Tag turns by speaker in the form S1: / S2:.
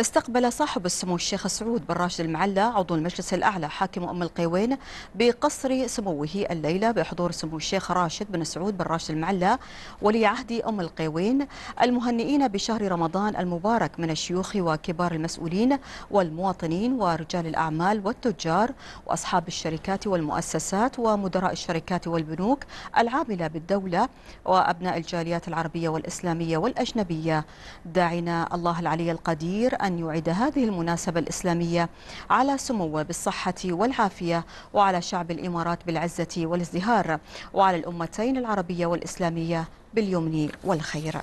S1: استقبل صاحب السمو الشيخ سعود بن راشد المعلى عضو المجلس الأعلى حاكم أم القيوين بقصر سموه الليلة بحضور سمو الشيخ راشد بن سعود بن راشد المعلى ولي عهد أم القيوين المهنئين بشهر رمضان المبارك من الشيوخ وكبار المسؤولين والمواطنين ورجال الأعمال والتجار وأصحاب الشركات والمؤسسات ومدراء الشركات والبنوك العاملة بالدولة وأبناء الجاليات العربية والإسلامية والأجنبية داعنا الله العلي القدير أن يعيد هذه المناسبة الإسلامية على سموه بالصحة والعافية وعلى شعب الإمارات بالعزة والازدهار وعلى الأمتين العربية والإسلامية باليمن والخير